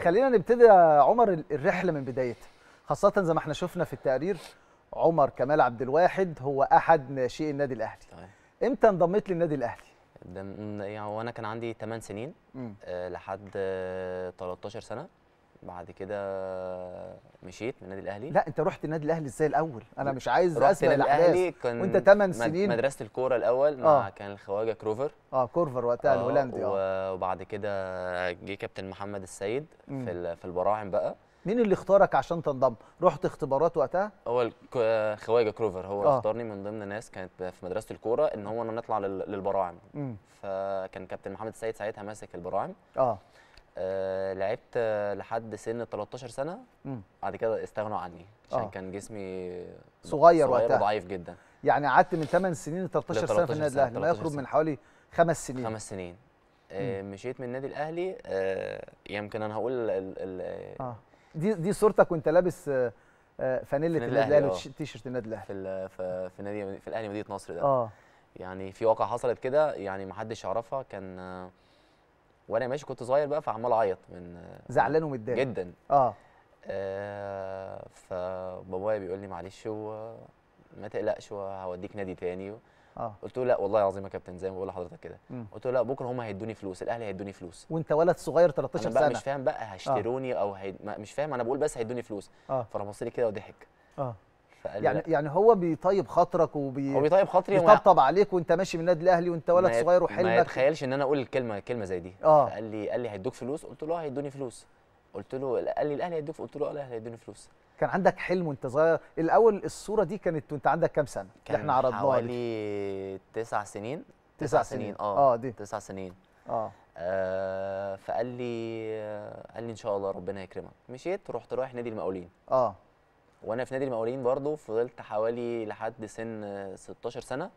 خلينا نبتدي يا عمر الرحله من بدايتها خاصه زي ما احنا شفنا في التقرير عمر كمال عبد الواحد هو احد ناشئي النادي الاهلي طيب. امتى انضميت للنادي الاهلي يعني وانا كان عندي 8 سنين أه لحد 13 آه، سنه بعد كده مشيت من النادي الاهلي لا انت رحت النادي الاهلي ازاي الاول انا مش عايز اسمع النادي كان وانت 8 سنين مدرسه الكوره الاول مع آه. كان الخواجه كروفر اه كروفر وقتها آه الهولندي اه وبعد كده جه كابتن محمد السيد م. في في البراعم بقى مين اللي اختارك عشان تنضم؟ رحت اختبارات وقتها؟ هو خواجه كروفر هو آه. اختارني من ضمن ناس كانت في مدرسه الكوره ان هو نطلع للبراعم فكان كابتن محمد السيد ساعتها ماسك البراعم اه آه، لعبت لحد سن 13 سنه بعد كده استغنوا عني عشان آه. كان جسمي صغير, صغير وقتها ضعيف جدا يعني قعدت من 8 سنين ل 13 سنه في النادي الاهلي ما يقرب من حوالي خمس سنين خمس سنين آه، مم. مشيت من النادي الاهلي يمكن انا هقول الـ الـ آه. دي دي صورتك وانت لابس فانيله النادي الاهلي وتيشيرت النادي الاهلي في في نادي في الاهلي مدينه نصر ده اه يعني في واقعه حصلت كده يعني ما حدش يعرفها كان وانا ماشي كنت صغير بقى فعمال اعيط من زعلان ومتضايق جدا اه, آه فبابايا بيقول لي معلش هو ما تقلقش وهوديك نادي تاني آه. قلت له لا والله العظيم يا كابتن زي ما بقول لحضرتك كده قلت له لا بكره هم هيدوني فلوس الاهلي هيدوني فلوس وانت ولد صغير 13 سنه انا بقى مش فاهم بقى هيشتروني آه. او هيد... مش فاهم انا بقول بس هيدوني فلوس آه. فراح لي كده وضحك آه. يعني يعني هو بيطيب خاطرك وبي هو بيطيب خاطري بيطبطب عليك وانت ماشي من النادي الاهلي وانت ولد صغير وحلمك ما يتخيلش ان انا اقول الكلمه كلمه زي دي آه. قال لي قال لي هيدوك فلوس قلت له اه هيدوني فلوس قلت له قال لي الاهلي هيدوك قلت له اه الاهلي هيدوني فلوس كان عندك حلم وانت صغير الاول الصوره دي كانت وانت عندك كام سنه اللي احنا عرضناها حوالي تسع سنين تسع سنين, سنين. اه اه دي تسع سنين اه, آه فقال لي آه قال لي ان شاء الله ربنا يكرمك مشيت رحت رايح نادي المقاولين اه وانا في نادي المقاولين برضه فضلت حوالي لحد سن 16 سنه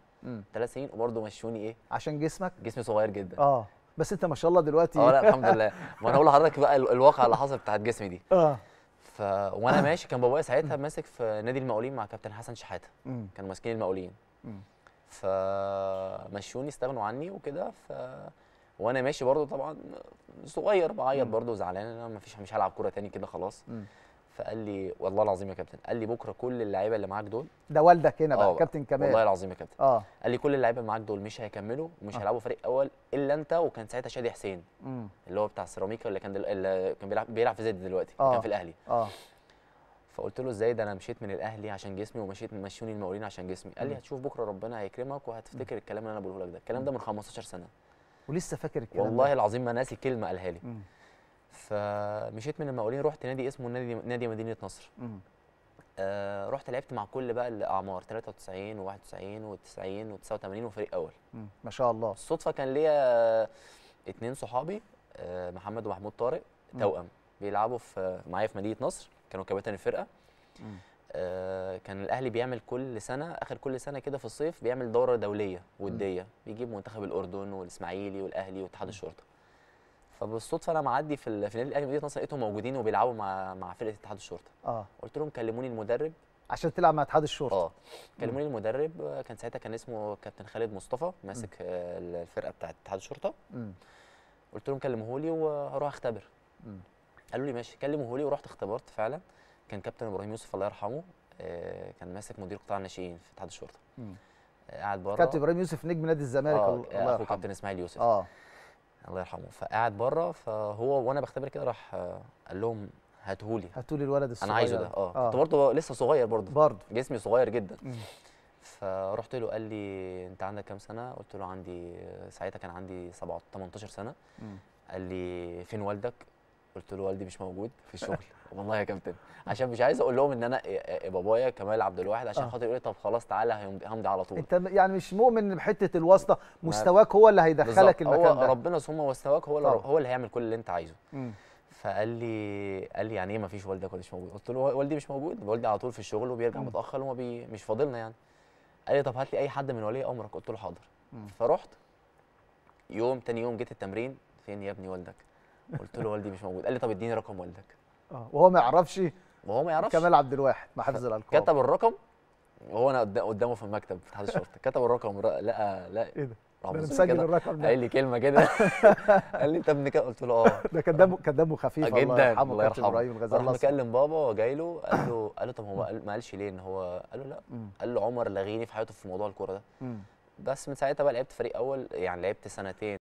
ثلاث سنين وبرضه مشوني ايه عشان جسمك جسمي صغير جدا اه بس انت ما شاء الله دلوقتي اه لا الحمد لله ما انا اقول لحضرتك بقى الواقعه اللي حصل بتاعت جسمي دي اه ف وانا ماشي كان بابايا ساعتها ماسك في نادي المقاولين مع كابتن حسن شحاته كانوا ماسكين المقاولين فمشوني استغنوا عني وكده ف وانا ماشي برضه طبعا صغير بعيط برضه زعلان انا ما فيش مش هلعب كوره تاني كده خلاص فقال لي والله العظيم يا كابتن قال لي بكره كل اللعيبه اللي معاك دول ده والدك هنا بقى آه، كابتن كمال والله العظيم يا كابتن اه قال لي كل اللعيبه اللي معاك دول مش هيكملوا ومش آه. هيلعبوا فريق اول الا انت وكان ساعتها شادي حسين مم. اللي هو بتاع السيراميكا اللي كان دل... اللي كان بيلعب بيلعب في زد دلوقتي آه. كان في الاهلي اه فقلت له ازاي ده انا مشيت من الاهلي عشان جسمي ومشيت مشوني المقاولين عشان جسمي قال لي هتشوف بكره ربنا هيكرمك وهتفتكر الكلام اللي انا بقوله لك ده الكلام ده من 15 سنه ولسه فاكر الكلام والله العظيم ما ناسي كلمه قالها لي مم. فمشيت من المقاولين رحت نادي اسمه نادي نادي مدينه نصر آه رحت لعبت مع كل بقى الاعمار 93 و91 و90 و89 وفريق اول مم. ما شاء الله الصدفه كان ليا اثنين صحابي آه محمد ومحمود طارق توأم بيلعبوا في معايا في مدينه نصر كانوا كباتن الفرقه آه كان الاهلي بيعمل كل سنه اخر كل سنه كده في الصيف بيعمل دوره دوليه وديه بيجيب منتخب الاردن والاسماعيلي والاهلي واتحاد الشرطه فبالصدفه انا معدي في النادي الاهلي مدينه نصر لقيتهم موجودين وبيلعبوا مع مع فرقه اتحاد الشرطه اه قلت لهم كلموني المدرب عشان تلعب مع اتحاد الشرطه اه كلموني المدرب كان ساعتها كان اسمه كابتن خالد مصطفى ماسك آه، الفرقه بتاعه اتحاد الشرطه قلت لهم كلمهولي وهروح اختبر م. قالوا لي ماشي كلمهولي ورحت اختبرت فعلا كان كابتن ابراهيم يوسف الله يرحمه آه، كان ماسك مدير قطاع الناشئين في اتحاد الشرطه قاعد بره كابتن ابراهيم يوسف نجم نادي الزمالك آه الله يرحمه كابتن اسماعيل يوسف اه الله يرحمه فقعد بره فهو وانا بختبر كده راح آه، قال لهم هاتهولي هاتولي الولد الصغير انا عايزه ده آه. اه, كنت برضه لسه صغير برضه برضه جسمي صغير جدا فرحت له قال لي انت عندك كام سنه قلت له عندي ساعتها كان عندي 17 18 سنه قال لي فين والدك قلت له والدي مش موجود في الشغل والله يا كابتن عشان مش عايز اقول لهم ان انا إيه، إيه، إيه، بابايا كمال عبد الواحد عشان آه. خاطر يقول لي طب خلاص تعالى همضي على طول انت يعني مش مؤمن بحته الواسطه مستواك هو اللي هيدخلك المكان هو ده ربنا ثم مستواك هو اللي هو اللي هيعمل كل اللي انت عايزه فقال لي قال لي يعني ايه ما فيش والدك مش موجود قلت له والدي مش موجود والدي على طول في الشغل وبيرجع متاخر وما بي مش فاضلنا يعني قال لي طب هات لي اي حد من ولي امرك قلت له حاضر مم. فرحت يوم تاني يوم جيت التمرين فين يا ابني والدك قلت له والدي مش موجود قال لي طب اديني رقم والدك اه وهو ما يعرفش وهو ما يعرفش كمال عبد الواحد محافظ حفظ الالقاب كتب الرقم وهو انا قدامه في المكتب في اتحاد الشرطه كتب الرقم لقى لقى ايه ده انا مسجل الرقم ده قال لي كلمه كده قال لي انت ابن كده قلت له اه ده كان دمه كان دمه خفيف آه، جدا الله يرحمه الله يرحمه ابراهيم الغزال راح مكلم بابا جاي له قال له قال له طب هو ما قالش ليه ان هو قال له لا قال له عمر لغيني في حياته في موضوع الكوره ده بس من ساعتها بقى لعبت فريق اول يعني لعبت سنتين